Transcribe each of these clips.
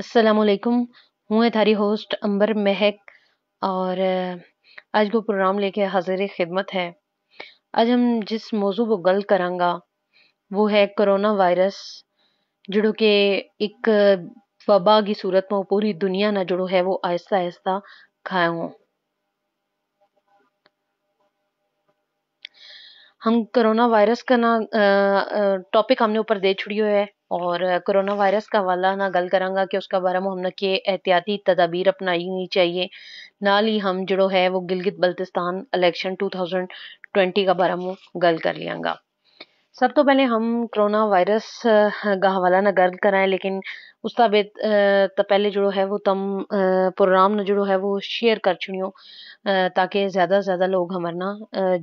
السلام علیکم ہوں تھاری ہوسٹ امبر مہک اور آج کو پروگرام لے کے حاضر خدمت ہے آج ہم جس موضوع کو گل کروں گا وہ ہے کرونا وائرس جڑو کہ ایک وبا کی صورت میں پوری دنیا نہ جڑو ہے وہ آہستہ آہستہ کھائے ہوں ہم کرونا وائرس کا نا ٹاپک ہم نے اوپر دے چھڑی ہوئے ہے اور کرونا وائرس کا والا نہ گل کریں گا کہ اس کا بارے میں ہم نے کہ احتیاطی تدابیر اپنائی ہونی چاہیے نال ہی ہم جڑو ہے وہ Gilgit Baltistan election two twenty کا بارے میں گل کر لیاں گا سب تو پہلے ہم کرونا وائرس کا حوالہ نہ گرد کرائیں لیکن اس کا بے پہلے جڑو ہے وہ تم پروگرام جڑو ہے وہ شیئر کر چنی تاکہ زیادہ سے زیادہ لوگ ہمارنا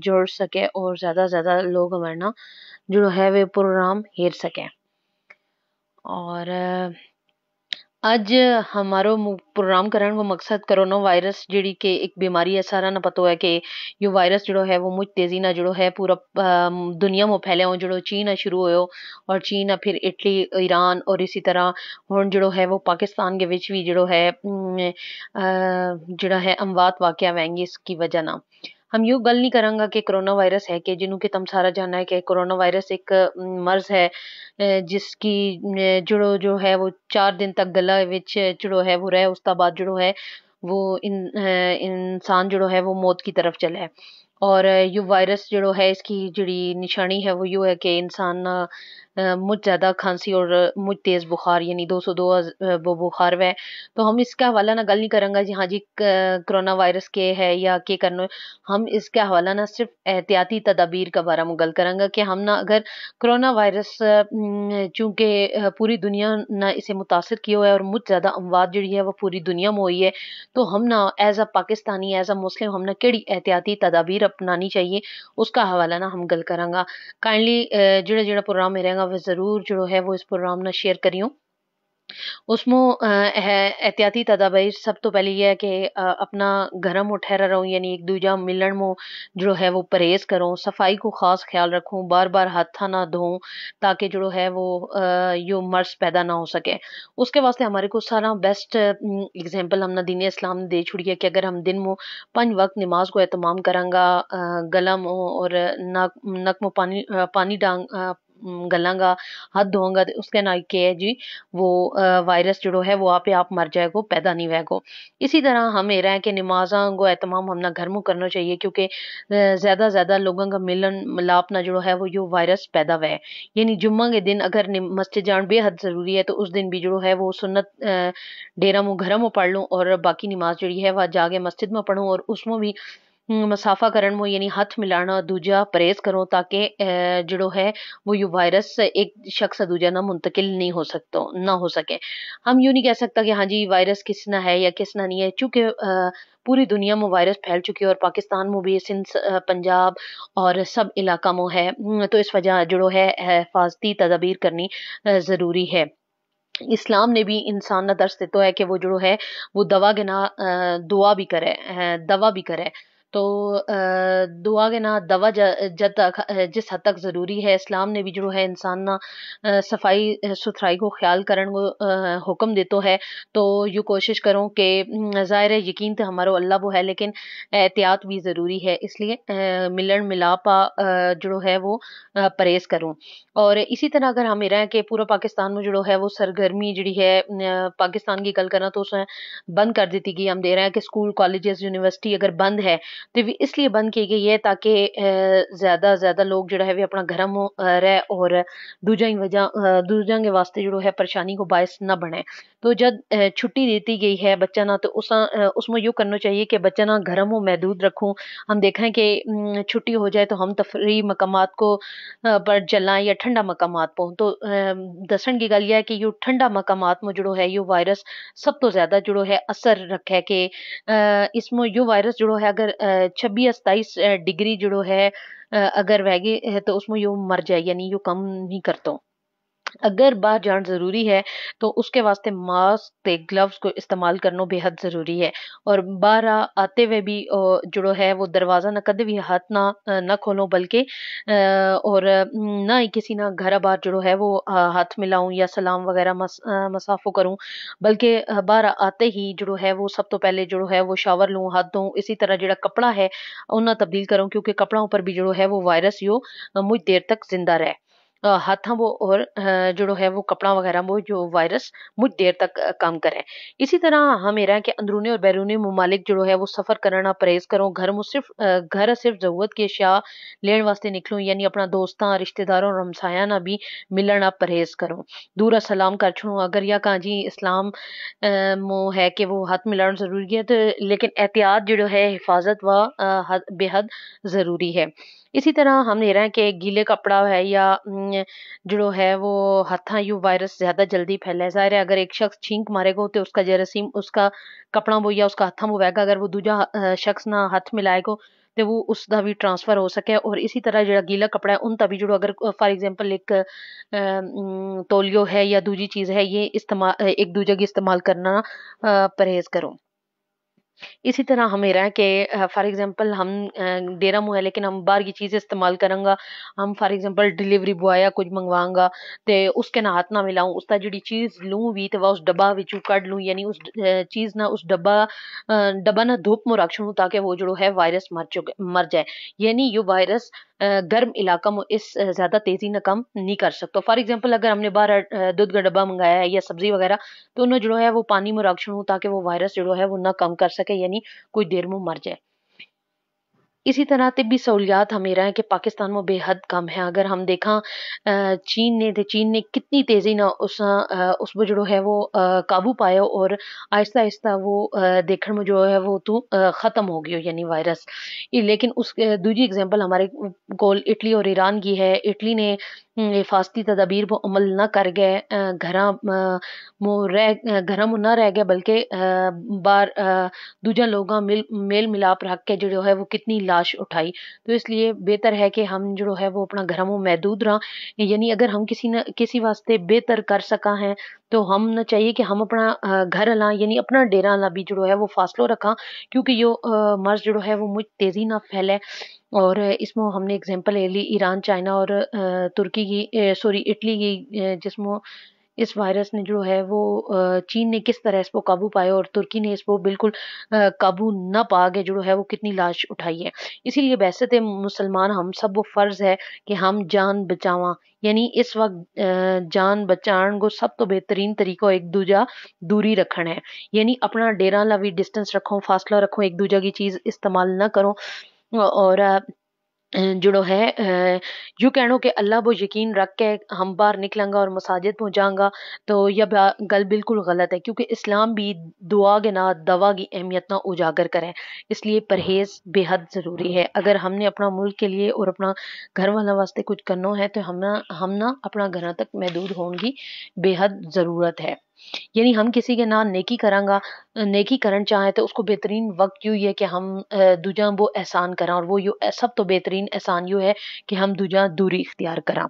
جڑ سکے اور زیادہ سے زیادہ لوگ ہمارنا جڑو ہے وہ پروگرام ہیر سکیں اور اج ہمارو پروگرام کرن وہ مقصد کرونا وائرس جڑی کہ ایک بیماری ہے سارا نہ پتو ہے کہ یہ وائرس جڑو ہے وہ مجھ تیزی نہ جڑو ہے پورا دنیا میں پھیلے ہوں جڑو چین نہ شروع ہو اور چین نہ پھر اٹلی ایران اور اسی طرح ہون جڑو ہے وہ پاکستان کے بھی جڑو ہے جڑا ہے اموات واقعہ وائیں گے اس کی وجہ نہ ہم یوں گل نہیں کریں کہ کرونا وائرس ہے کہ جنہوں کے تم سارا جانا ہے کہ کرونا وائرس ایک مرض ہے جس کی جڑو جو ہے وہ چار دن تک گلا ہے وہ رہے اس کا بعد جڑو ہے وہ انسان جڑو ہے وہ موت کی طرف چلے اور وائرس جڑو ہے اس کی جڑی نشانی ہے وہ یوں ہے کہ انسان مجھ زیادہ کھانسی اور مجھ تیز بخار یعنی دو سو دو وہ بخار ہے تو ہم اس کے حوالہ نہ گل نہیں کریں گا جی ہاں جی کرونا وائرس کے ہے یا کے کرنا ہم اس کے حوالہ نہ صرف احتیاطی تدابیر کا بارہ میں گل کریں گا کہ ہم نہ اگر کرونا وائرس چونکہ پوری دنیا نہ اسے متاثر کیا ہوا ہے اور مجھ زیادہ اموات جڑی ہے وہ پوری دنیا میں ہوئی ہے تو ہم نہ as a Pakistani as a Muslim ہم نہ کیڑی احتیاطی تدابیر اپنانی چاہیے اس کا حوالہ نہ ہم گل کریں گا کائنڈلی جڑا جڑا پروگرام میں رہے گا ضرور جو ہے وہ اس پروگرام نہ شیئر کریوں احتیاطی تدابیر سب تو سبھی یہ اپنا گھر یعنی ایک ملن میں ہے وہ پرہیز کروں صفائی کو خاص خیال رکھوں بار بار ہاتھا نہ دھوں تاکہ جو ہے وہ مرض پیدا نہ ہو سکے اس کے واسطے ہمارے کو سارا بیسٹ اگزامپل ہم نے دین اسلام دے چھڑی ہے کہ اگر ہم دن میں پنج وقت نماز کو اہتمام کرنگا گلا اور نکم پانی پانی گا ہاتھ دھوؤں گا جی وہ وائرس جڑو ہے وہ آپ آپ مر جائے گو پیدا نہیں ہوئے گو اسی طرح ہم یہ مو کرنا چاہیے کیونکہ زیادہ زیادہ لوگوں کا ملن ملاپ نہ جڑو ہے وہ یہ وائرس پیدا ہوئے ہے یعنی جمعہ کے دن اگر مسجد جان بے حد ضروری ہے تو اس دن بھی جڑو ہے وہ سنت ڈیرہ مو گھروں مو پڑھ لوں اور باقی نماز جڑی ہے وہ جا کے مسجد میں پڑھوں اور اس میں بھی مسافہ کرن وہ یعنی ہاتھ ملانا دوجا پریز کرو تاکہ جڑو ہے وہ یو وائرس ایک شخص دو نہ منتقل نہیں ہو سکتا نہ ہو سکے ہم یوں نہیں کہہ سکتا کہ ہاں جی وائرس کس نہ ہے یا کس نہ نہیں ہے چونکہ پوری دنیا میں وائرس پھیل چکی اور پاکستان میں بھی سنس پنجاب اور سب علاقہ میں ہے تو اس وجہ جڑو ہے حفاظتی تدابیر کرنی ضروری ہے اسلام نے بھی انسان نہ درس دیتا ہے کہ وہ جڑو ہے وہ دوا گنا دعا بھی کرے دوا بھی کرے تو دعا کے نا دوا جد جس حد تک ضروری ہے اسلام نے بھی جو ہے انسان نہ صفائی ستھرائی کو خیال کرن کو حکم دیتو ہے تو یوں کوشش کروں کہ ظاہر یقین تو ہمارا اللہ وہ ہے لیکن احتیاط بھی ضروری ہے اس لیے ملن ملاپا جو ہے وہ پرہیز کروں اور اسی طرح اگر ہم رہے ہیں کہ پورا پاکستان میں جو ہے وہ سرگرمی جڑی ہے پاکستان کی گل کرنا تو اس میں بند کر دیتی گئی ہم دے رہے ہیں کہ اسکول کالجز یونیورسٹی اگر بند ہے بھی اس لیے بند کی گئی ہے تاکہ زیادہ زیادہ لوگ جڑا ہے وہ اپنا گرم رہے اور وجہ واسطے جڑا ہے پریشانی کو باعث نہ بنے تو جد چھٹی دیتی گئی ہے بچہ نہ تو اس میں یوں کرنا چاہیے کہ بچہ نہ گھرم و محدود رکھوں ہم دیکھیں کہ چھٹی ہو جائے تو ہم تفریح مقامات کو پر جلائیں یا ٹھنڈا مقامات پہ دسن کی گل یہ ہے کہ یوں ٹھنڈا مقامات میں جڑو ہے یوں وائرس سب تو زیادہ جڑو ہے اثر رکھے کہ اس میں یوں وائرس جڑو ہے اگر چھبی ستائیس ڈگری جڑو ہے اگر گئے تو اس میں یوں مر جائے یعنی یوں کم نہیں کرتا اگر باہر جان ضروری ہے تو اس کے واسطے ماسک گلوز کو استعمال کرنا بے حد ضروری ہے اور باہر آتے ہوئے بھی جڑو ہے وہ دروازہ نہ کدے بھی ہاتھ نہ نہ کھولو بلکہ اور نہ نہ ہی کسی گھر باہر ہے وہ ہاتھ ملاؤں یا سلام وغیرہ مسافو کروں بلکہ باہر آتے ہی جڑو ہے وہ سب تو پہلے جڑو ہے وہ شاور لوں ہاتھ دوں اسی طرح جڑا کپڑا ہے انہیں تبدیل کروں کیونکہ کپڑوں پر بھی جڑو ہے وہ وائرس یو مجھ دیر تک زندہ رہے ہاتھ جڑو ہے وہ کپڑا وغیرہ وہ جو وائرس مجھ دیر تک کام کرے اسی طرح ہاں، کہ اندرونی اور بیرونی ممالک جڑو ہے وہ سفر کرنا پرہیز کروں گھر صرف صرف گھر ضرورت اشیاء لین واسطے نکلوں یعنی اپنا دوستاں رشتہ داروں اور ہمسایاں نہ بھی ملنا پرہیز کروں دور سلام کر چھوڑوں اگر یا کہاں جی اسلام مو ہے کہ وہ ہاتھ ملانا ضروری ہے تو لیکن احتیاط جڑو ہے حفاظت و بے حد ضروری ہے اسی طرح ہم نہیں رہے ہے یا جو ہے وہ وائرس زیادہ جلدی ہے ظاہر اگر ایک شخص چھینک مارے گا تو اس اس کا کا کپڑا وہ یا اس کا گا اگر وہ دوجہ شخص نہ ہاتھ ملائے گا تو وہ اس دا بھی ٹرانسفر ہو سکے اور اسی طرح جڑا گیلا کپڑا ہے ان کا بھی جو اگر فار اگزامپل ایک دوجی چیز ہے یہ استعمال ایک استعمال کرنا پرہیز کرو اسی طرح ہمیں رہے کہ فار ایگزامپل ہم ڈیرا مو ہے لیکن ہم باہر کی چیز استعمال کروں گا ہم فار ایگزامپل ڈیلیوری بوائے کچھ منگواؤں گا تو اس کے نہ ہاتھ نہ ملاؤں اس تا جڑی چیز لوں بھی تے وہ اس ڈبہ بھی کڈ لوں یعنی اس چیز نہ اس ڈبہ ڈبہ نہ دھوپ مو رکھ چھوڑوں تاکہ وہ جڑو ہے وائرس مر, مر جائے یعنی یہ وائرس گرم علاقہ میں اس زیادہ تیزی نہ کم نہیں کر سکتا فار ایگزامپل اگر ہم نے باہر دودھ کا ڈبہ منگایا ہے یا سبزی وغیرہ تو انہوں جو ہے وہ پانی میں راکشن ہو تاکہ وہ وائرس جو ہے وہ نہ کم کر سکے یعنی کوئی دیر میں مر جائے اسی طرح طبی سہولیات ہمیں کہ پاکستان میں بے حد کم ہے اگر ہم دیکھا چین نے تھے چین نے کتنی تیزی نہ اس جو ہے وہ قابو پایا اور آہستہ آہستہ وہ دیکھ میں جو ہے وہ تو ختم ہو گئی ہو یعنی وائرس لیکن اس اگزیمپل ہمارے کول اٹلی اور ایران کی ہے اٹلی نے حفاظتی تدابیر وہ عمل نہ کر گئے گھر گھر نہ رہ گئے بلکہ بار دوجا لوگاں میل ملاپ رکھ کے جو ہے وہ کتنی لا اٹھائی تو اس لیے بہتر ہے کہ ہم جو ہے وہ اپنا محدود رہا یعنی اگر ہم کسی نہ کسی واسطے بہتر کر سکا ہیں تو ہم نہ چاہیے کہ ہم اپنا گھر اللہ یعنی اپنا ڈیرا بھی جو ہے وہ فاصلو رکھا کیونکہ یہ مرض جو ہے وہ مجھ تیزی نہ پھیلے اور اس میں ہم نے اگزامپل لے لی ایران چائنا اور ترکی کی سوری اٹلی کی جس میں اس وائرس نے جو ہے وہ چین نے کس طرح اس کو قابو پایا اور ترکی نے اس کو بالکل قابو نہ پا کے جو ہے وہ کتنی لاش اٹھائی ہے اسی لیے ویسے تھے مسلمان ہم سب وہ فرض ہے کہ ہم جان بچاواں یعنی اس وقت جان بچان کو سب تو بہترین طریقہ ایک دوجا دوری رکھنا ہے یعنی اپنا ڈیرا لا بھی رکھوں رکھو فاصلہ رکھو ایک دوجا کی چیز استعمال نہ کرو اور جڑو ہے یوں کہنو کہ اللہ وہ یقین رکھ کے ہم باہر نکلیں گا اور مساجد پہنچا گا تو یہ گل بالکل غلط ہے کیونکہ اسلام بھی دعا کے نہ دوا کی اہمیت نہ اجاگر کریں اس لیے پرہیز بے حد ضروری ہے اگر ہم نے اپنا ملک کے لیے اور اپنا گھر والا واسطے کچھ کرنا ہے تو ہم نہ اپنا گھر تک محدود ہونے کی بے حد ضرورت ہے یعنی ہم کسی کے نام نیکی گا نیکی کرن چاہیں تو اس کو بہترین وقت یوں ہے کہ ہم وہ احسان کریں اور وہ سب تو بہترین احسان یوں ہے کہ ہم دوری اختیار کریں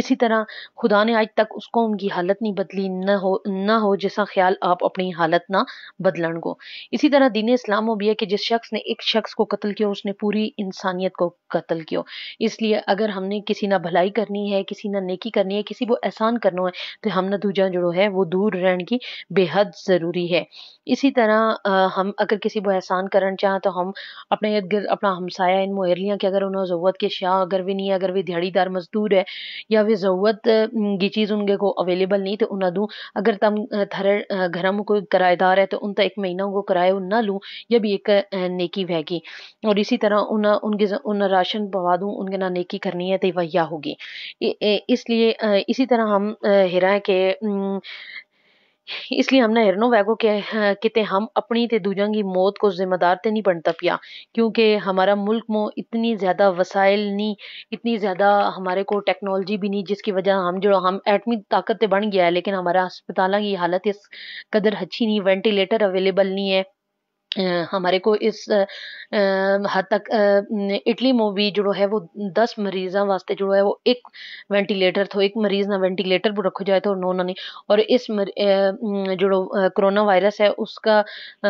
اسی طرح خدا نے آج تک اس کو ان کی حالت نہیں بدلی نہ ہو نہ ہو جیسا خیال آپ اپنی حالت نہ بدلن کو اسی طرح دین اسلام ہو بھی ہے کہ جس شخص نے ایک شخص کو قتل کیا اس نے پوری انسانیت کو قتل کیا اس لیے اگر ہم نے کسی نہ بھلائی کرنی ہے کسی نہ نیکی کرنی ہے کسی کو احسان کرنا ہے تو ہم نہ دوجہ جڑو ہے وہ دور رہ نیانترن کی بے حد ضروری ہے اسی طرح ہم اگر کسی کو احسان کرن چاہیں تو ہم اپنے اپنا ہمسایہ ان موہرلیاں کہ اگر انہوں ضرورت کے شاہ اگر وہ نہیں اگر وہ دھیڑی دار مزدور ہے یا وہ ضرورت کی چیز ان کے کو اویلیبل نہیں تو انہوں دوں اگر تم تھر گھرم کوئی کرائے دار ہے تو ان تا ایک مہینہ ان کو کرائے ان نہ لوں یا بھی ایک نیکی بھی گی اور اسی طرح انہوں راشن بوا دوں ان کے نہ نیکی کرنی ہے تو وہیا ہوگی اس لیے اسی طرح ہم ہرائیں کہ اس لیے ہم نے ہرنو ویگو کہتے ہم اپنی تے دو جن کی موت کو ذمہ دار تے نہیں بنتا پیا کیونکہ ہمارا ملک میں اتنی زیادہ وسائل نہیں اتنی زیادہ ہمارے کو ٹیکنالوجی بھی نہیں جس کی وجہ ہم جو ہم ایٹمی طاقت تو بن گیا ہے لیکن ہمارا ہسپتالہ کی حالت اس قدر اچھی نہیں وینٹیلیٹر اویلیبل نہیں ہے ہمارے کو اس حد تک اٹلی مو بھی جو ہے وہ دس مریضاں واسطے جو ہے وہ ایک وینٹیلیٹر تھو ایک مریض نہ وینٹیلیٹر بھی رکھو جائے تو نو نہ نہیں اور اس جو کرونا وائرس ہے اس کا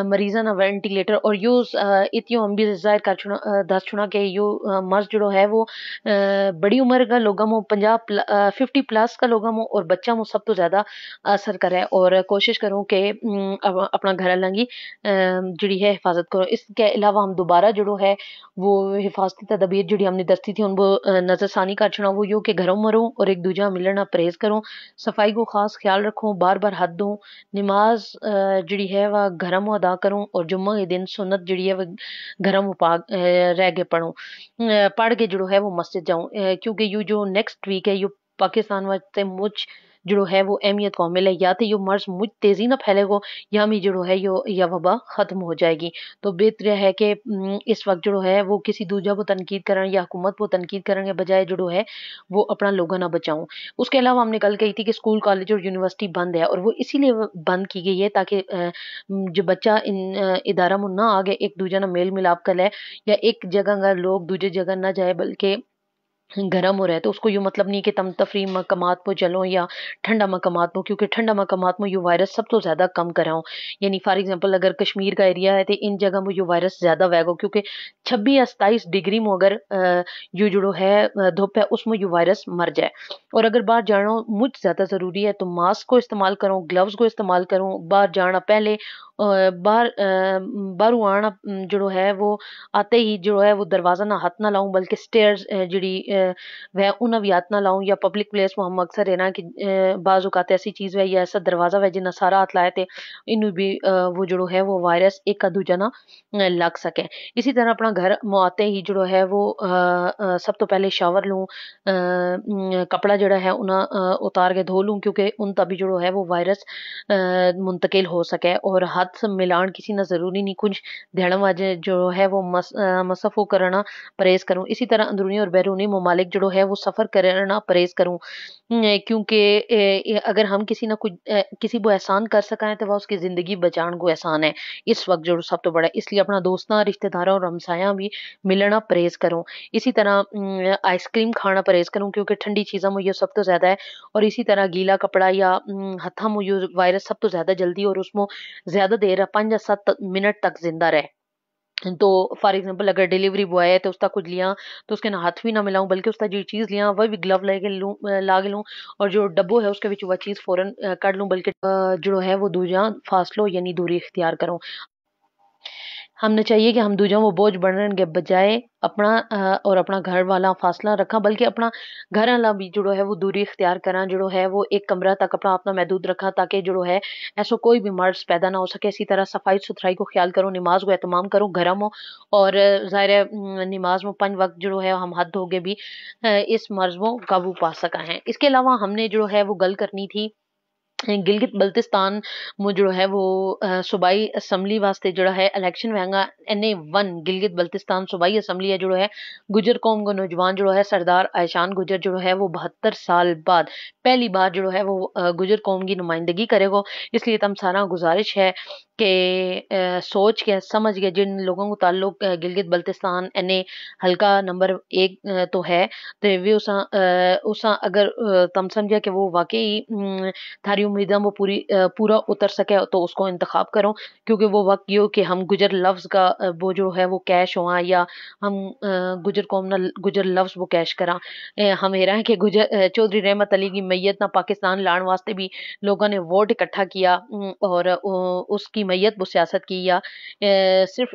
مریضاں وینٹیلیٹر اور یو اتیوں ہم بھی ظاہر کر چھنا دس چھنا کہ یو مرض جو ہے وہ بڑی عمر کا لوگوں پنجاب ففٹی پلس کا لوگوں اور بچہ مو سب تو زیادہ اثر کرے اور کوشش کروں کہ اپنا گھر لنگی جڑی ضروری ہے حفاظت کرو اس کے علاوہ ہم دوبارہ جڑو ہے وہ حفاظتی تدابیر جڑی ہم نے دستی تھی ان کو نظر ثانی کا چھنا وہ یوں کہ گھروں مروں اور ایک دوجہ ملنا پریز کروں صفائی کو خاص خیال رکھوں بار بار حد دوں نماز جڑی ہے وہ گھرم ادا کروں اور جمعہ کے دن سنت جڑی ہے وہ گھرم رہ کے پڑھوں پڑھ کے جڑو ہے وہ مسجد جاؤں کیونکہ یوں جو نیکسٹ ویک ہے یوں پاکستان واسطے مجھ جڑو ہے وہ اہمیت قومل ہے یا تو یہ مرض مجھ تیزی نہ پھیلے گو یا میں جڑو ہے یہ وبا ختم ہو جائے گی تو بہتر ہے کہ اس وقت جڑو ہے وہ کسی دوجہ کو تنقید یا حکومت کو تنقید کرنے کے بجائے جڑو ہے وہ اپنا لوگوں نہ بچاؤں اس کے علاوہ ہم نے کل کہی تھی کہ اسکول کالج اور یونیورسٹی بند ہے اور وہ اسی لیے بند کی گئی ہے تاکہ جو بچہ ان ادارہ میں نہ آگے ایک دوجہ نہ میل ملاپ کر لے یا ایک جگہ لوگ نہ جائے بلکہ گرم ہو رہا ہے تو اس کو یوں مطلب نہیں کہ تم تفریح مقامات پہ چلو یا ٹھنڈا مقامات پہ کیونکہ ٹھنڈا مقامات میں یوں وائرس سب تو زیادہ کم ہوں یعنی فار ایگزامپل اگر کشمیر کا ایریا ہے تو ان جگہ میں یوں وائرس زیادہ ویگ کیونکہ چھبیس یا ستائیس ڈگری میں اگر یوں جڑو ہے دھوپ ہے اس میں یوں وائرس مر جائے اور اگر باہر جانا مجھ زیادہ ضروری ہے تو ماسک کو استعمال کروں گلوز کو استعمال کروں باہر جانا پہلے باہر باہر آنا جو ہے وہ آتے ہی جڑو ہے وہ دروازہ نہ ہاتھ نہ لاؤں بلکہ جڑی وہ انہیں بھی ہاتھ نہ لاؤں یا پبلک پلیس وہ ہم اکثر رہنا کہ بعض اوقات ایسی چیز ہے یا ایسا دروازہ ہے جنہ سارا ہاتھ لائے تھے انہوں بھی وہ جڑو ہے وہ وائرس ایک کا دو جا لگ سکے اسی طرح اپنا گھر آتے ہی جڑو ہے وہ سب تو پہلے شاور لوں کپڑا جڑا ہے انہوں اتار کے دھو لوں کیونکہ ان کا بھی جو ہے وہ وائرس منتقل ہو سکے اور ہاتھ ساتھ ملان کسی نہ ضروری نہیں کچھ دھیڑا واجہ جو ہے وہ مصف ہو کرنا پریز کروں اسی طرح اندرونی اور بیرونی ممالک جو ہے وہ سفر کرنا پریز کروں کیونکہ اگر ہم کسی نہ کچھ کسی کو احسان کر سکائیں تو وہ اس کی زندگی بچان کو احسان ہے اس وقت جو سب تو بڑا ہے اس لیے اپنا دوستنا رشتہ دارہ اور ہمسایاں بھی ملنا پریز کروں اسی طرح آئس کریم کھانا پریز کروں کیونکہ تھنڈی چیزہ مجھے سب تو زیادہ ہے اور اسی طرح گیلا کپڑا یا ہتھا مجھے وائرس سب تو زیادہ جلدی اور اس میں زیادہ دیر سات منٹ تک زندہ رہے تو فار ایگزامپل اگر ڈیلیوری بوائے ہے تو اس کا کچھ لیا تو اس کے نہ ہاتھ بھی نہ ملاؤں بلکہ اس کا جو چیز لیا وہ بھی گلو لے لوں لا لوں اور جو ڈبو ہے اس کے وہ چیز فوراً کر لوں بلکہ جو ہے وہ دوجا فاصلو یعنی دوری اختیار کروں ہم نے چاہیے کہ ہم دو وہ بوجھ بڑھنے کے بجائے اپنا اور اپنا گھر والا فاصلہ رکھا بلکہ اپنا گھر والا بھی جڑو ہے وہ دوری اختیار کرا جڑو ہے وہ ایک کمرہ تک اپنا اپنا محدود رکھا تاکہ جڑو ہے ایسا کوئی بھی مرض پیدا نہ ہو سکے اسی طرح صفائی ستھرائی کو خیال کرو نماز کو اہتمام کرو گھرم ہو اور ظاہر ہے نماز میں پنج وقت جڑو ہے ہم حد دھو کے بھی اس مرض میں قابو پا سکا ہیں اس کے علاوہ ہم نے جڑو ہے وہ گل کرنی تھی گلگت بلتستان وہ جو ہے وہ صوبائی اسمبلی واسطے جڑا ہے الیکشن وہنگا N A one Gilgit Baltistan صوبائی اسمبلی ہے جو ہے گجر قوم کو نوجوان جو ہے سردار گجر جو ہے وہ بہتر سال بعد پہلی بار جو ہے وہ گجر قوم کی نمائندگی کرے گا اس لیے تم سارا گزارش ہے کہ سوچ کے سمجھ کے جن لوگوں کو تعلق گلگت بلتستان این اے ہلکا نمبر ایک تو ہے اسا اگر تم سمجھے کہ وہ واقعی تھاری امیدیں وہ پوری پورا اتر سکے تو اس کو انتخاب کروں کیونکہ وہ وقت یہ ہو کہ ہم گجر لفظ کا وہ جو ہے وہ کیش ہوا یا ہم گجر قوم نہ گجر لفظ وہ کیش کرا ہم رہے ہیں کہ گجر چودھری رحمت علی کی میت نہ پاکستان لان واسطے بھی لوگوں نے ووٹ اکٹھا کیا اور اس کی میت وہ سیاست کی یا صرف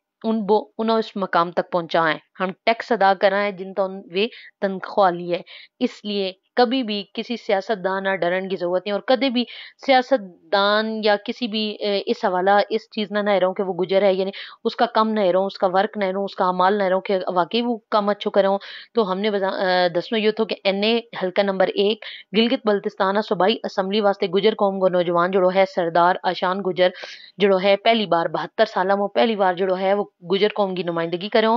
ان بو انہوں اس مقام تک پہنچا ہے ہم ٹیکس ادا کرائیں جن کا تنخواہ لی ہے اس لیے کبھی بھی کسی سیاست دان نہ ڈرن کی ضرورت نہیں اور سیاست دان یا کسی بھی اس حوالہ اس چیز نہ نہ رہوں کہ وہ گجر ہے یعنی اس کا کم نہ رہوں اس کا ورک نہ رہوں اس کا عمال نہ رہوں کہ واقعی وہ کم اچھو کر تو ہم نے حلقہ نمبر ایک گلگت بلتستان صوبائی اسمبلی واسطے گجر قوم کو نوجوان جڑو ہے سردار آشان گجر جڑو ہے پہلی بار بہتر سالہ مو پہلی بار جڑو ہے وہ گجر قوم کی نمائندگی کرے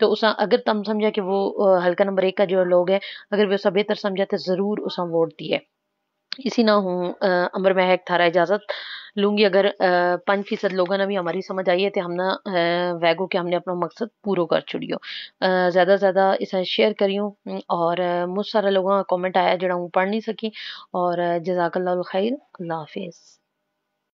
تو اس اگر تم سمجھا کہ وہ حلقہ نمبر ایک کا جو لوگ ہے اگر وہ سب بہتر سمجھا تھے ضرور ہم ووٹ دیئے اسی نہ ہوں امر ایک تھارہ اجازت لوں گی اگر پانچ فیصد لوگوں نے بھی ہماری سمجھ آئی ہے تو ہم نہ ویگو کہ ہم نے اپنا مقصد پورو کر چھوڑیو زیادہ زیادہ اسے شیئر کریوں اور مجھ سارا لوگوں کا آیا آیا ہوں پڑھ نہیں سکی اور جزاک اللہ خیر اللہ حافظ